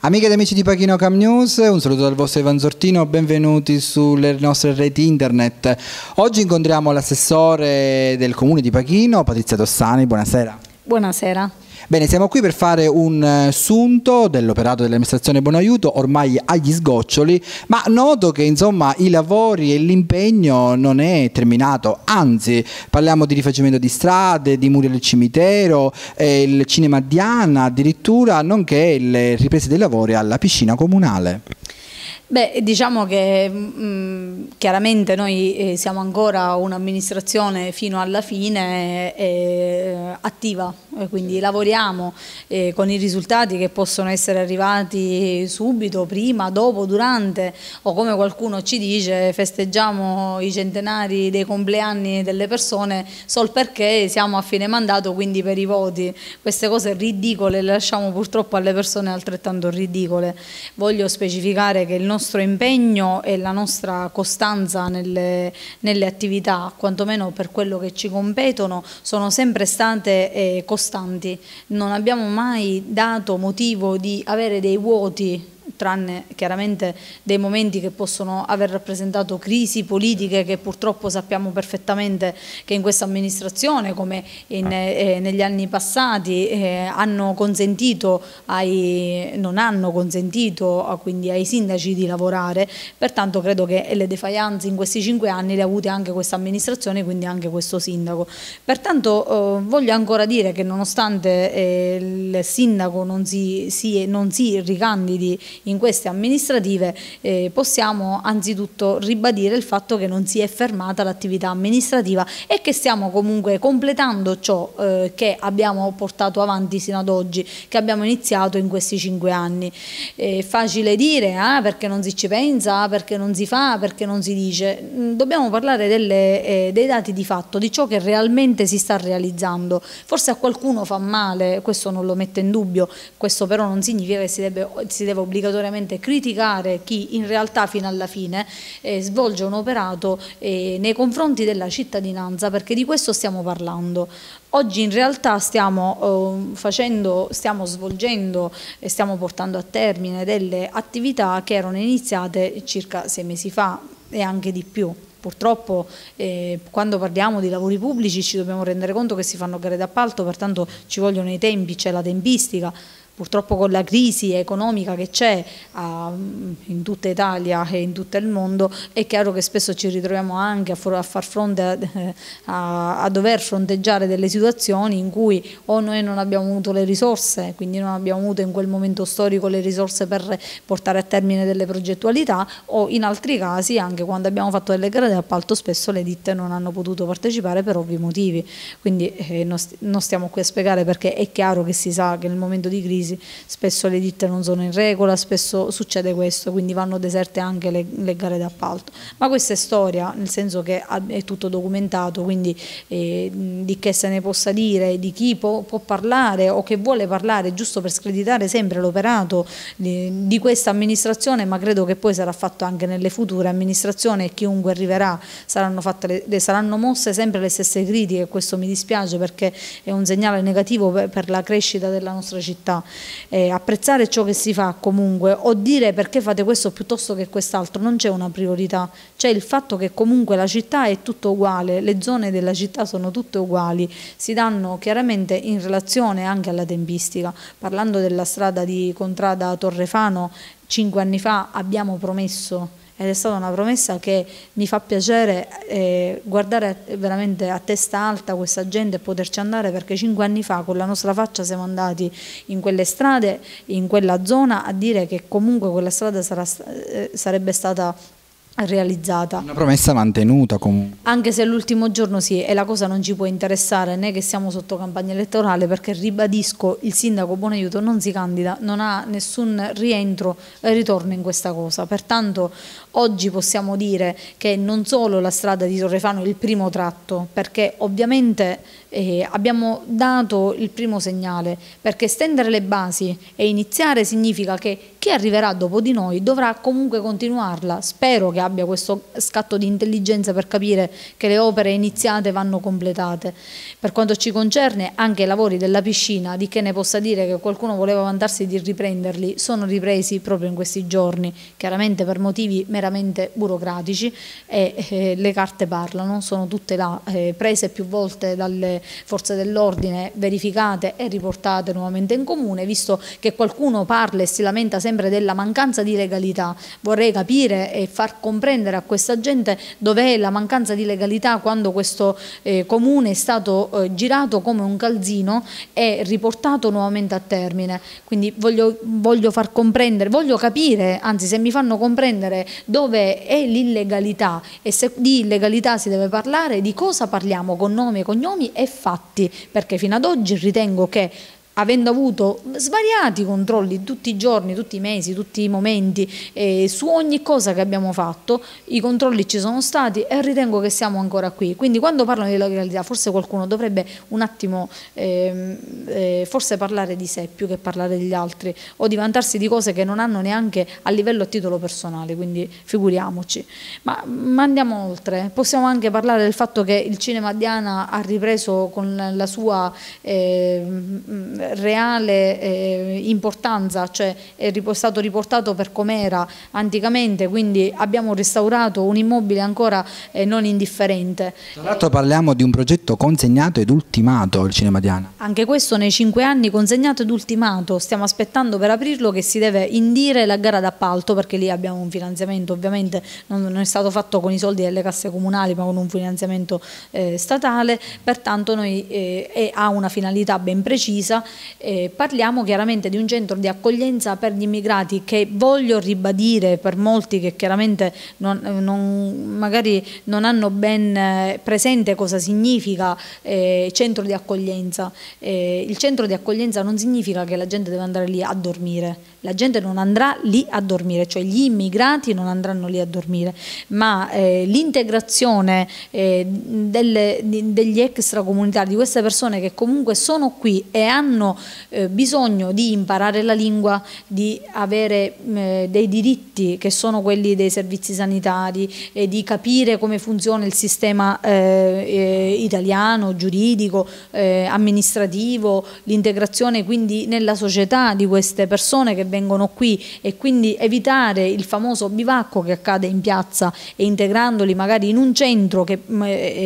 Amiche ed amici di Pachino Cam News, un saluto dal vostro Ivan Sortino, benvenuti sulle nostre reti internet. Oggi incontriamo l'assessore del comune di Pachino, Patrizia Tossani, buonasera. Buonasera. Bene, siamo qui per fare un eh, sunto dell'operato dell'amministrazione Bonaiuto, ormai agli sgoccioli, ma noto che insomma i lavori e l'impegno non è terminato, anzi parliamo di rifacimento di strade, di muri del cimitero, eh, il cinema Diana addirittura, nonché le riprese dei lavori alla piscina comunale. Beh, diciamo che mh, mm, chiaramente noi eh, siamo ancora un'amministrazione fino alla fine eh, eh attiva, eh, quindi lavoriamo eh, con i risultati che possono essere arrivati subito, prima, dopo, durante o come qualcuno ci dice festeggiamo i centenari dei compleanni delle persone sol perché siamo a fine mandato quindi per i voti. Queste cose ridicole le lasciamo purtroppo alle persone altrettanto ridicole. Voglio specificare che il nostro nostro impegno e la nostra costanza nelle, nelle attività, quantomeno per quello che ci competono, sono sempre state eh, costanti. Non abbiamo mai dato motivo di avere dei vuoti tranne chiaramente dei momenti che possono aver rappresentato crisi politiche che purtroppo sappiamo perfettamente che in questa amministrazione come in, ah. eh, negli anni passati eh, hanno consentito ai, non hanno consentito quindi ai sindaci di lavorare, pertanto credo che le defianze in questi cinque anni le ha avute anche questa amministrazione e quindi anche questo sindaco. Pertanto eh, voglio ancora dire che nonostante eh, il sindaco non si, si, non si ricandidi in queste amministrative eh, possiamo anzitutto ribadire il fatto che non si è fermata l'attività amministrativa e che stiamo comunque completando ciò eh, che abbiamo portato avanti sino ad oggi, che abbiamo iniziato in questi cinque anni. È eh, facile dire ah, perché non si ci pensa, perché non si fa, perché non si dice. Mm, dobbiamo parlare delle, eh, dei dati di fatto, di ciò che realmente si sta realizzando. Forse a qualcuno fa male, questo non lo metto in dubbio, questo però non significa che si deve, si deve obbligatoriamente obbligatoriamente criticare chi in realtà fino alla fine eh, svolge un operato eh, nei confronti della cittadinanza perché di questo stiamo parlando. Oggi in realtà stiamo, eh, facendo, stiamo svolgendo e stiamo portando a termine delle attività che erano iniziate circa sei mesi fa e anche di più purtroppo eh, quando parliamo di lavori pubblici ci dobbiamo rendere conto che si fanno gare d'appalto, pertanto ci vogliono i tempi, c'è la tempistica, purtroppo con la crisi economica che c'è in tutta Italia e in tutto il mondo è chiaro che spesso ci ritroviamo anche a, far fronte eh, a, a dover fronteggiare delle situazioni in cui o noi non abbiamo avuto le risorse, quindi non abbiamo avuto in quel momento storico le risorse per portare a termine delle progettualità o in altri casi anche quando abbiamo fatto delle gare d'appalto spesso le ditte non hanno potuto partecipare per ovvi motivi, quindi eh, non stiamo qui a spiegare perché è chiaro che si sa che nel momento di crisi crisi, spesso le ditte non sono in regola, spesso succede questo, quindi vanno deserte anche le, le gare d'appalto. Ma questa è storia, nel senso che è tutto documentato, quindi eh, di che se ne possa dire, di chi può, può parlare o che vuole parlare, giusto per screditare sempre l'operato di, di questa amministrazione, ma credo che poi sarà fatto anche nelle future amministrazioni e chiunque arriverà saranno, fatte le, saranno mosse sempre le stesse critiche, questo mi dispiace perché è un segnale negativo per, per la crescita della nostra città eh, apprezzare ciò che si fa comunque o dire perché fate questo piuttosto che quest'altro, non c'è una priorità, c'è il fatto che comunque la città è tutto uguale, le zone della città sono tutte uguali, si danno chiaramente in relazione anche alla tempistica, parlando della strada di Contrada Torrefano, cinque anni fa abbiamo promesso ed è stata una promessa che mi fa piacere eh, guardare veramente a testa alta questa gente e poterci andare perché cinque anni fa con la nostra faccia siamo andati in quelle strade, in quella zona a dire che comunque quella strada sarà, eh, sarebbe stata realizzata. Una promessa mantenuta comunque. Anche se l'ultimo giorno sì, e la cosa non ci può interessare né che siamo sotto campagna elettorale perché ribadisco il sindaco Buonaiuto non si candida, non ha nessun rientro e eh, ritorno in questa cosa. Pertanto oggi possiamo dire che non solo la strada di Torrefano è il primo tratto, perché ovviamente eh, abbiamo dato il primo segnale, perché stendere le basi e iniziare significa che chi arriverà dopo di noi dovrà comunque continuarla. Spero che abbia questo scatto di intelligenza per capire che le opere iniziate vanno completate. Per quanto ci concerne, anche i lavori della piscina, di che ne possa dire che qualcuno voleva vantarsi di riprenderli, sono ripresi proprio in questi giorni, chiaramente per motivi meramente burocratici e eh, le carte parlano, sono tutte là, eh, prese più volte dalle forze dell'ordine, verificate e riportate nuovamente in comune, visto che qualcuno parla e si lamenta sempre della mancanza di legalità. Vorrei capire e far comprendere comprendere a questa gente dov'è la mancanza di legalità quando questo eh, comune è stato eh, girato come un calzino e riportato nuovamente a termine. Quindi voglio, voglio far comprendere, voglio capire, anzi se mi fanno comprendere dove è l'illegalità e se di illegalità si deve parlare, di cosa parliamo con nomi e cognomi e fatti, perché fino ad oggi ritengo che avendo avuto svariati controlli tutti i giorni, tutti i mesi, tutti i momenti, eh, su ogni cosa che abbiamo fatto, i controlli ci sono stati e ritengo che siamo ancora qui. Quindi quando parlano di legalità forse qualcuno dovrebbe un attimo eh, eh, forse parlare di sé più che parlare degli altri o di vantarsi di cose che non hanno neanche a livello a titolo personale, quindi figuriamoci. Ma, ma andiamo oltre, possiamo anche parlare del fatto che il cinema Diana ha ripreso con la sua ehm, reale eh, importanza, cioè è stato riportato per com'era anticamente, quindi abbiamo restaurato un immobile ancora eh, non indifferente. Tra l'altro parliamo di un progetto consegnato ed ultimato al Cinema Diana. Anche questo nei cinque anni consegnato ed ultimato, stiamo aspettando per aprirlo che si deve indire la gara d'appalto perché lì abbiamo un finanziamento ovviamente non, non, è stato fatto con i soldi delle casse comunali ma con un finanziamento eh, statale, pertanto noi, eh, ha una finalità ben precisa eh, parliamo chiaramente di un centro di accoglienza per gli immigrati che voglio ribadire per molti che chiaramente non, eh, non, magari non hanno ben eh, presente cosa significa eh, centro di accoglienza. Eh, il centro di accoglienza non significa che la gente deve andare lì a dormire, la gente non andrà lì a dormire, cioè gli immigrati non andranno lì a dormire, ma eh, l'integrazione degli extracomunitari, di queste persone che comunque sono qui e hanno hanno eh, bisogno di imparare la lingua, di avere eh, dei diritti che sono quelli dei servizi sanitari e di capire come funziona il sistema eh, eh italiano, giuridico, eh, amministrativo, l'integrazione quindi nella società di queste persone che vengono qui e quindi evitare il famoso bivacco che accade in piazza e integrandoli magari in un centro che,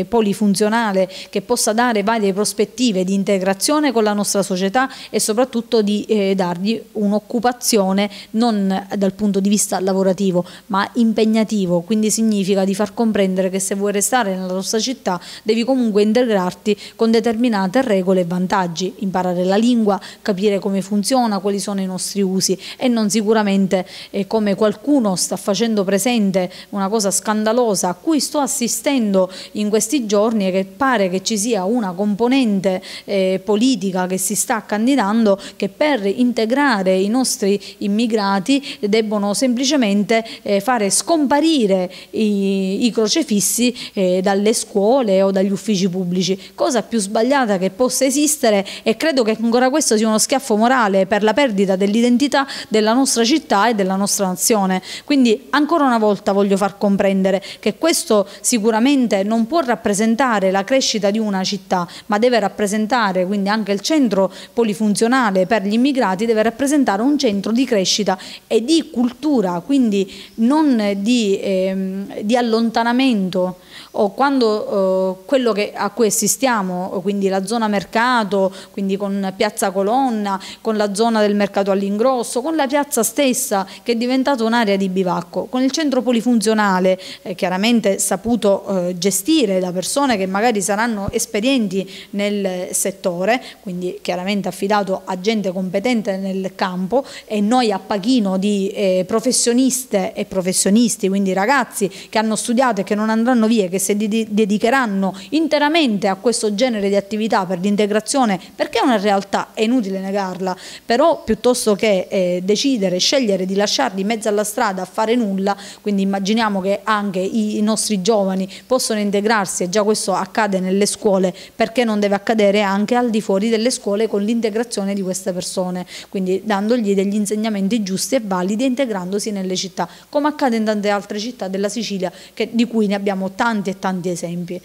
polifunzionale che possa dare varie prospettive di integrazione con la nostra società società e soprattutto di eh, dargli un'occupazione non dal punto di vista lavorativo ma impegnativo, quindi significa di far comprendere che se vuoi restare nella nostra città devi comunque integrarti con determinate regole e vantaggi, imparare la lingua, capire come funziona, quali sono i nostri usi e non sicuramente eh, come qualcuno sta facendo presente una cosa scandalosa a cui sto assistendo in questi giorni e che pare che ci sia una componente eh, politica che si sta sta candidando che per integrare i nostri immigrati debbono semplicemente eh, fare scomparire i, i crocefissi eh, dalle scuole o dagli uffici pubblici, cosa più sbagliata che possa esistere e credo che ancora questo sia uno schiaffo morale per la perdita dell'identità della nostra città e della nostra nazione. Quindi ancora una volta voglio far comprendere che questo sicuramente non può rappresentare la crescita di una città, ma deve rappresentare quindi anche il centro polifunzionale per gli immigrati deve rappresentare un centro di crescita e di cultura, quindi non di, ehm, di allontanamento o quando eh, quello che, a cui assistiamo, quindi la zona mercato, quindi con Piazza Colonna, con la zona del mercato all'ingrosso, con la piazza stessa che è diventata un'area di bivacco, con il centro polifunzionale eh, chiaramente saputo eh, gestire da persone che magari saranno esperienti nel settore, quindi chiaramente affidato a gente competente nel campo e noi a pachino di eh, professioniste e professionisti, quindi ragazzi che hanno studiato e che non andranno via, che si dedicheranno interamente a questo genere di attività per l'integrazione, perché è una realtà, è inutile negarla, però piuttosto che eh, decidere, scegliere di lasciarli in mezzo alla strada a fare nulla, quindi immaginiamo che anche i, nostri giovani possono integrarsi e già questo accade nelle scuole, perché non deve accadere anche al di fuori delle scuole con l'integrazione di queste persone, quindi dandogli degli insegnamenti giusti e validi e integrandosi nelle città, come accade in tante altre città della Sicilia che, di cui ne abbiamo tanti tanti e tanti esempi.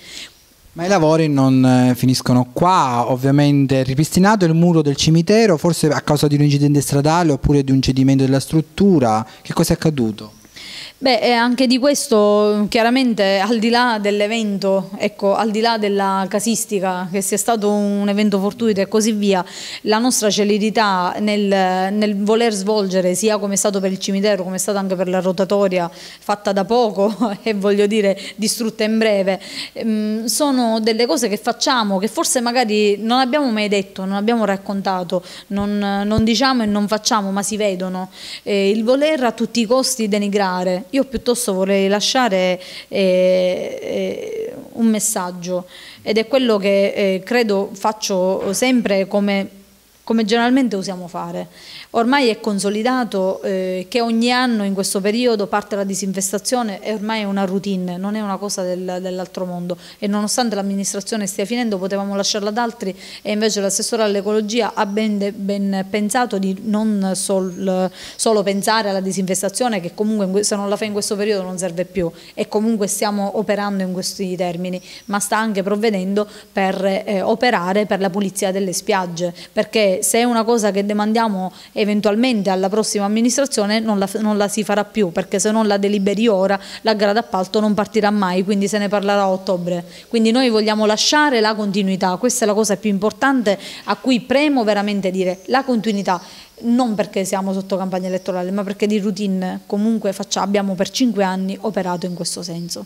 Ma i lavori non eh, finiscono qua, ovviamente ripristinato il muro del cimitero, forse a causa di un incidente stradale oppure di un cedimento della struttura. Che cosa è accaduto? Beh, eh, anche di questo chiaramente al di là dell'evento, ecco, al di là della casistica, che sia stato un evento fortuito e così via, la nostra celerità nel, nel voler svolgere, sia come è stato per il cimitero, come è stato anche per la rotatoria fatta da poco e voglio dire distrutta in breve, ehm, sono delle cose che facciamo, che forse magari non abbiamo mai detto, non abbiamo raccontato, non, non diciamo e non facciamo, ma si vedono. Eh, il voler a tutti i costi denigrare io piuttosto vorrei lasciare eh, eh, un messaggio ed è quello che eh, credo faccio sempre come come generalmente usiamo fare. Ormai è consolidato eh, che ogni anno in questo periodo parte la disinfestazione e ormai è una routine, non è una cosa del, dell'altro mondo e nonostante l'amministrazione stia finendo potevamo lasciarla ad altri e invece l'assessore all'ecologia ha ben, ben, pensato di non sol, solo pensare alla disinfestazione che comunque se non la fa in questo periodo non serve più e comunque stiamo operando in questi termini, ma sta anche provvedendo per eh, operare per la pulizia delle spiagge perché se è una cosa che demandiamo eventualmente alla prossima amministrazione non la, non la si farà più, perché se non la deliberi ora la gara d'appalto non partirà mai, quindi se ne parlerà a ottobre. Quindi noi vogliamo lasciare la continuità, questa è la cosa più importante a cui premo veramente dire, la continuità non perché siamo sotto campagna elettorale, ma perché di routine comunque faccia, abbiamo per cinque anni operato in questo senso.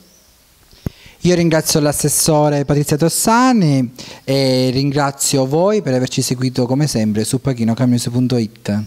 Io ringrazio l'assessore Patrizia Tossani e ringrazio voi per averci seguito come sempre su pachinocamusi.it.